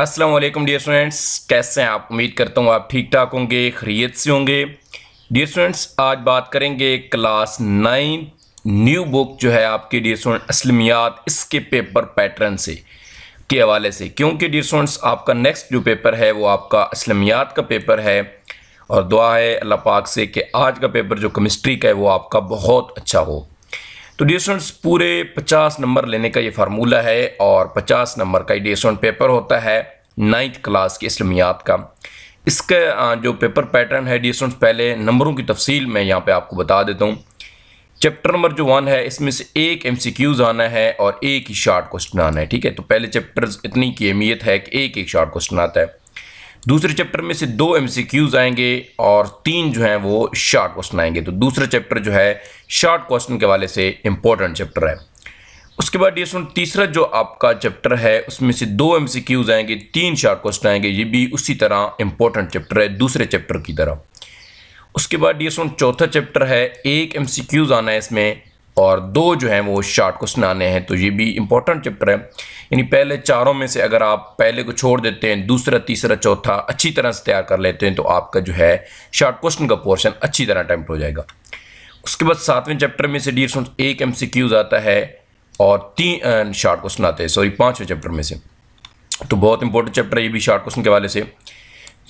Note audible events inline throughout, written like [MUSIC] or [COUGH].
अस्सलाम वालेकुम dear students कैसे हैं आप उम्मीद करता हूँ आप ठीक ठाक होंगे खरीत से होंगे डियर स्टूडेंट्स आज बात करेंगे क्लास नाइन न्यू बुक जो है आपके डियर स्टूडेंट असलमियात इसके पेपर पैटर्न से के हवाले से क्योंकि डियर स्टूडेंट्स आपका नेक्स्ट जो पेपर है वो आपका असलमियात का पेपर है और दुआ है अल्लाह पाक से कि आज का पेपर जो केमिस्ट्री का है वो आपका बहुत अच्छा हो तो स्टूडेंट्स पूरे 50 नंबर लेने का ये फार्मूला है और 50 नंबर का स्टूडेंट पेपर होता है नाइन्थ क्लास के इसलमियात का इसका जो पेपर पैटर्न है स्टूडेंट्स पहले नंबरों की तफसील मैं यहाँ पे आपको बता देता हूँ चैप्टर नंबर जो वन है इसमें से एक एम सी क्यूज़ आना है और एक ही शार्ट क्वेश्चन आना है ठीक है तो पहले चैप्टर इतनी की अहमियत है कि एक एक शार्ट क्वेश्चन आता है दूसरे चैप्टर में से दो एमसीक्यूज आएंगे और तीन जो हैं वो शॉर्ट क्वेश्चन आएंगे तो दूसरा चैप्टर जो है शॉर्ट क्वेश्चन के वाले से इम्पॉर्टेंट चैप्टर है उसके बाद ये सुन तीसरा जो आपका चैप्टर है उसमें से दो एमसीक्यूज आएंगे तीन शॉर्ट क्वेश्चन आएंगे ये भी उसी तरह इंपॉर्टेंट चैप्टर है दूसरे चैप्टर की तरह उसके बाद ये सुन चौथा चैप्टर है एक एमसीक्यूज आना है इसमें और दो जो हैं वो शार्ट क्वेश्चन आने हैं तो ये भी इंपॉर्टेंट चैप्टर है यानी पहले चारों में से अगर आप पहले को छोड़ देते हैं दूसरा तीसरा चौथा अच्छी तरह से तैयार कर लेते हैं तो आपका जो है शार्ट क्वेश्चन का पोर्शन अच्छी तरह अटैम्प्ट हो जाएगा उसके बाद सातवें चैप्टर में से डीर स्टूडेंट्स एक एम आता है और तीन शार्ट क्वेश्चन आते हैं सॉरी पाँचवें चैप्टर में से तो बहुत इंपॉर्टेंट चैप्टर है ये भी शार्ट क्वेश्चन के वाले से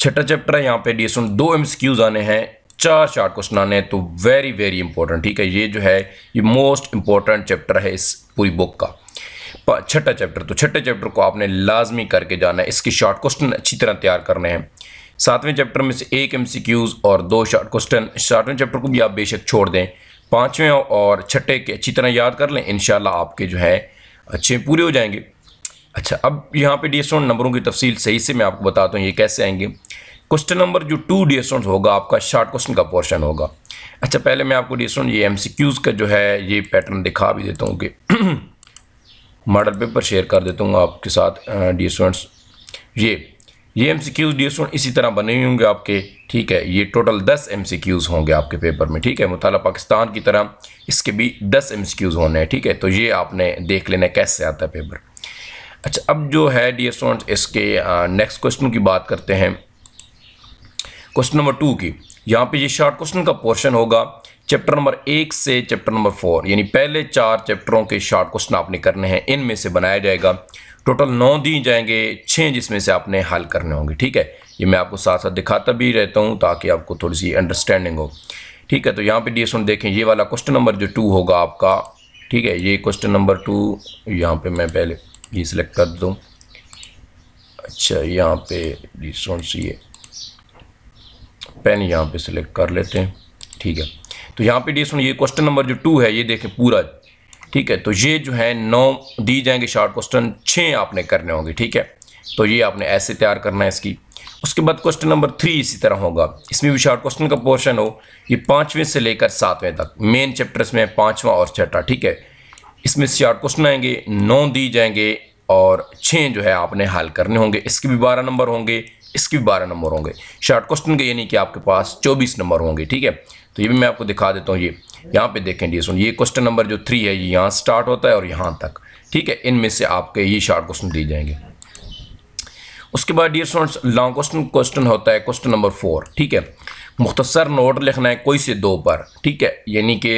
छठा चैप्टर है यहाँ पे डियर स्टूडेंट दो एम आने हैं चार शार्ट क्वेश्चन आने हैं तो वेरी वेरी इंपॉर्टेंट ठीक है ये जो है ये मोस्ट इंपॉर्टेंट चैप्टर है इस पूरी बुक का छठा चैप्टर तो छठे चैप्टर को आपने लाजमी करके जाना है इसके शॉर्ट क्वेश्चन अच्छी तरह तैयार करने हैं सातवें चैप्टर में से एक एम और दो शॉर्ट क्वेश्चन सातवें चैप्टर को भी आप बेशक छोड़ दें पाँचवें और छठे के अच्छी तरह याद कर लें इन आपके जो है अच्छे पूरे हो जाएंगे अच्छा अब यहाँ पे डी नंबरों की तफसील सही से मैं आपको बताता हूँ ये कैसे आएंगे क्वेश्चन नंबर जो टू डी होगा आपका शार्ट क्वेश्चन का पोर्शन होगा अच्छा पहले मैं आपको डी ये एम का जो है ये पैटर्न दिखा भी देता हूँ कि मॉडल पेपर शेयर कर देता हूँ आपके साथ डी ये ये एम सी क्यूज़ डी इसी तरह बने हुए होंगे आपके ठीक है ये टोटल दस एम सी क्यूज़ होंगे आपके पेपर में ठीक है मुताल पाकिस्तान की तरह इसके भी दस एम सी क्यूज़ होने हैं ठीक है तो ये आपने देख लेना कैसे आता है पेपर अच्छा अब जो है डी इसके नेक्स्ट क्वेश्चन की बात करते हैं क्वेश्चन नंबर टू की यहाँ पे ये शॉर्ट क्वेश्चन का पोर्शन होगा चैप्टर नंबर एक से चैप्टर नंबर फोर यानी पहले चार चैप्टरों के शॉर्ट क्वेश्चन आपने करने हैं इनमें से बनाया जाएगा टोटल नौ दी जाएंगे छः जिसमें से आपने हल करने होंगे ठीक है ये मैं आपको साथ साथ दिखाता भी रहता हूँ ताकि आपको थोड़ी सी अंडरस्टैंडिंग हो ठीक है तो यहाँ पे डी देखें ये वाला क्वेश्चन नंबर जो टू होगा आपका ठीक है ये क्वेश्चन नंबर टू यहाँ पे मैं पहले ये सिलेक्ट कर दूँ अच्छा यहाँ पे डी ये पेन यहाँ पे सिलेक्ट कर लेते हैं ठीक है तो यहाँ पे डी सुन ये क्वेश्चन नंबर जो टू है ये देखें पूरा ठीक है तो ये जो है नौ दी जाएंगे शॉर्ट क्वेश्चन छः आपने करने होंगे ठीक है तो ये आपने ऐसे तैयार करना है इसकी उसके बाद क्वेश्चन नंबर थ्री इसी तरह होगा इसमें भी शॉर्ट क्वेश्चन का पोर्शन हो ये पाँचवें से लेकर सातवें तक मेन चैप्टर्स में पाँचवा और छठा ठीक है इसमें शॉर्ट क्वेश्चन आएंगे नौ दी जाएंगे और छः जो है आपने हल करने होंगे इसके भी बारह नंबर होंगे इसके भी बारह नंबर होंगे शॉर्ट क्वेश्चन के यानी कि आपके पास चौबीस नंबर होंगे ठीक है तो ये भी मैं आपको दिखा देता हूँ ये यहाँ पे देखें डी ये क्वेश्चन नंबर जो थ्री है ये यहाँ स्टार्ट होता है और यहाँ तक ठीक है इनमें से आपके ये शार्ट क्वेश्चन दिए जाएंगे उसके बाद डियर सोन लॉन्ग क्वेश्चन क्वेश्चन होता है क्वेश्चन नंबर फोर ठीक है मुख्तसर नोट लिखना है कोई से दो पर ठीक है यानी कि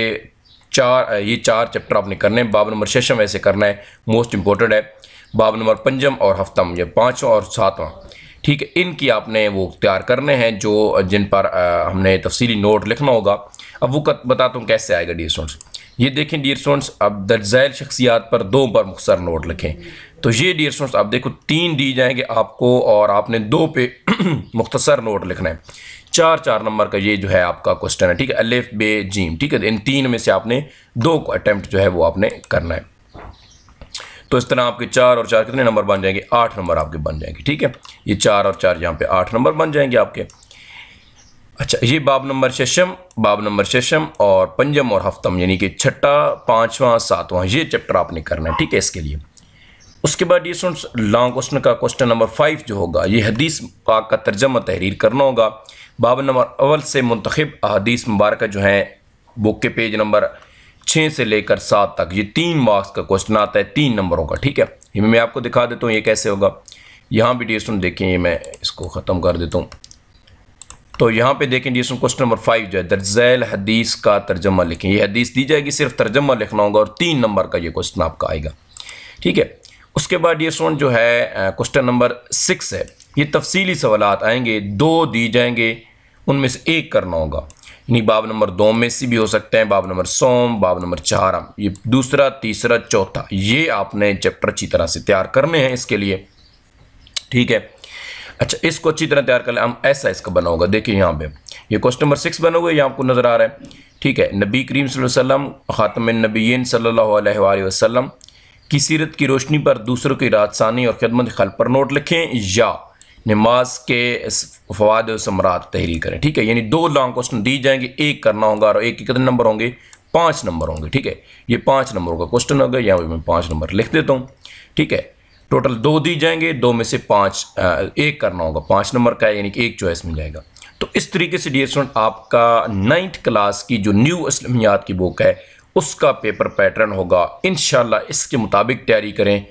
चार ये चार चैप्टर आपने करने हैं बाब नंबर शेषम ऐसे करना है मोस्ट इंपॉर्टेंट है बाब नंबर पंजम और हफ्तम ये पाँचवा और सातवां ठीक है इनकी आपने वो तैयार करने हैं जो जिन पर आ, हमने तफसीली नोट लिखना होगा अब वो बताता हूँ कैसे आएगा डियर स्टूडेंट्स ये देखें डियर स्टूडेंट्स अब दर्जैल शख्सियात पर दो पर मुख्तर नोट लिखें तो ये डियर स्टूडेंट्स आप देखो तीन दी जाएंगे आपको और आपने दो पे [CLEARS THROAT] मुख्तसर नोट लिखना है चार चार नंबर का ये जो है आपका क्वेश्चन है ठीक है अलिफ बे जीम ठीक है इन तीन में से आपने दो अटैम्प्ट जो है वो आपने करना है तो इस तरह आपके चार और चार कितने नंबर बन जाएंगे आठ नंबर आपके बन जाएंगे ठीक है ये चार और चार यहाँ पे आठ नंबर बन जाएंगे आपके अच्छा ये बाब नंबर शशम बाब नंबर शशम और पंजम और हफ्तम यानी कि छठा पाँचवा सातवां ये चैप्टर आपने करना है ठीक है इसके लिए उसके बाद ये सुन लॉन्ग क्वेश्चन का क्वेश्चन नंबर फाइव जो होगा ये हदीस पाक का तर्जमा तहरीर करना होगा बाब नंबर अवल से मुंतब अदीस मुबारक जो है बुक के पेज नंबर छः से लेकर सात तक ये तीन मार्क्स का क्वेश्चन आता है तीन नंबरों का ठीक है ये मैं आपको दिखा देता हूँ ये कैसे होगा यहाँ भी डी देखें ये मैं इसको ख़त्म कर देता हूँ तो यहाँ पे देखें जी क्वेश्चन नंबर फाइव जो है दर्जैल हदीस का तर्जमा लिखें ये हदीस दी जाएगी सिर्फ तर्जमा लिखना होगा और तीन नंबर का ये क्वेश्चन आपका आएगा ठीक है उसके बाद डी स्टूडेंट जो है क्वेश्चन नंबर सिक्स है ये तफसीली सवाल आएंगे दो दी जाएंगे उनमें से एक करना होगा यानी बाब नंबर दो में से भी हो सकते हैं बाब नंबर सोम बाब नंबर चारम ये दूसरा तीसरा चौथा ये आपने चैप्टर अच्छी तरह से तैयार करने हैं इसके लिए ठीक है अच्छा इसको अच्छी तरह तैयार कर लें हम ऐसा इसका बना होगा देखिए यहाँ पे ये क्वेश्चन नंबर सिक्स बना हुआ ये आपको नज़र आ रहा है ठीक है नबी करीम वसल्लम ख़ातम नबीन सल्ला वसलम की सीरत की रोशनी पर दूसरों की राजसानी और खदमत खल पर नोट लिखें या नमाज के फवाद समरात तहरीर करें ठीक है यानी दो लॉन्ग क्वेश्चन दी जाएंगे एक करना होगा और एक कितने नंबर होंगे पाँच नंबर होंगे ठीक है ये पाँच नंबरों का क्वेश्चन होगा यहाँ पर मैं पाँच नंबर लिख देता हूँ ठीक है टोटल दो दी जाएंगे दो में से पाँच एक करना होगा पाँच नंबर का यानी कि एक चॉइस मिल जाएगा तो इस तरीके से डी स्टूडेंट आपका नाइन्थ क्लास की जो न्यू असलमियात की बुक है उसका पेपर पैटर्न होगा इन इसके मुताबिक तैयारी करें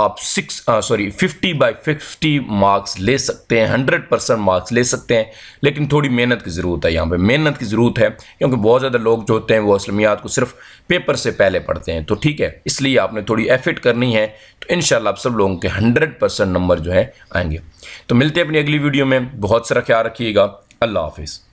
आप six sorry fifty by fifty marks ले सकते हैं हंड्रेड परसेंट मार्क्स ले सकते हैं लेकिन थोड़ी मेहनत की ज़रूरत है यहाँ पे मेहनत की ज़रूरत है क्योंकि बहुत ज़्यादा लोग जो होते हैं वो असलमियात को सिर्फ पेपर से पहले पढ़ते हैं तो ठीक है इसलिए आपने थोड़ी एफिट करनी है तो इन आप सब लोगों के हंड्रेड नंबर जो है आएंगे तो मिलते हैं अपनी अगली वीडियो में बहुत सारा ख्याल रखिएगा अल्लाह हाफिज़